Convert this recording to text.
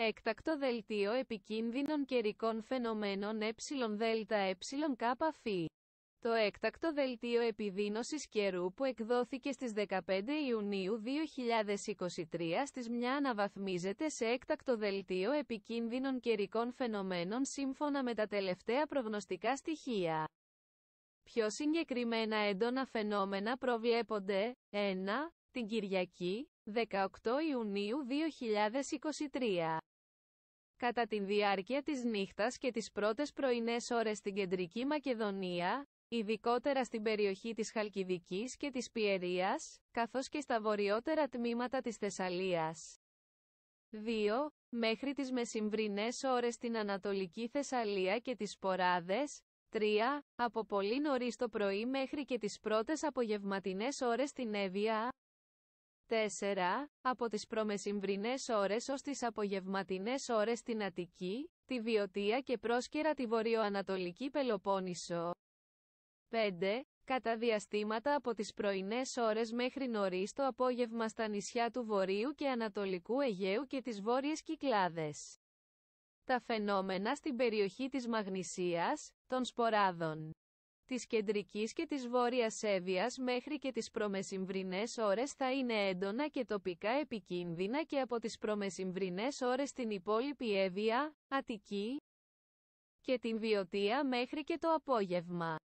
Έκτακτο δελτίο επικίνδυνων καιρικών φαινομένων ΕΔΕ ε Το έκτακτο δελτίο επιδείνωσης καιρού που εκδόθηκε στις 15 Ιουνίου 2023 στις μια αναβαθμίζεται σε έκτακτο δελτίο επικίνδυνων καιρικών φαινομένων σύμφωνα με τα τελευταία προγνωστικά στοιχεία. Πιο συγκεκριμένα έντονα φαινόμενα προβλέπονται 1 την Κυριακή, 18 Ιουνίου 2023. Κατά τη διάρκεια της νύχτας και τις πρώτες πρωινές ώρες στην Κεντρική Μακεδονία, ειδικότερα στην περιοχή της Χαλκιδικής και της Πιερίας, καθώς και στα βορειότερα τμήματα της Θεσσαλίας. 2. Μέχρι τις μεσημβρινές ώρες στην Ανατολική Θεσσαλία και τις Ποράδες, 3. Από πολύ νωρίς το πρωί μέχρι και τις πρώτες απογευματινές ώρες στην Εύβοια, 4. Από τις προμεσημβρινές ώρες ως τις απογευματινές ώρες στην Αττική, τη Βιωτία και πρόσκαιρα τη Βορειοανατολική Πελοπόννησο. 5. Κατά διαστήματα από τις πρωινές ώρες μέχρι νωρίς το απόγευμα στα νησιά του Βορείου και Ανατολικού Αιγαίου και τις Βόρειες Κυκλάδες. Τα φαινόμενα στην περιοχή της Μαγνησίας, των Σποράδων της κεντρικής και της βόρειας Σέβιας μέχρι και τις προμεσημβρινές ώρες θα είναι έντονα και τοπικά επικίνδυνα και από τις προμεσημβρινές ώρες την υπόλοιπη Εύβοια, Αττική και την Βιωτία μέχρι και το απόγευμα.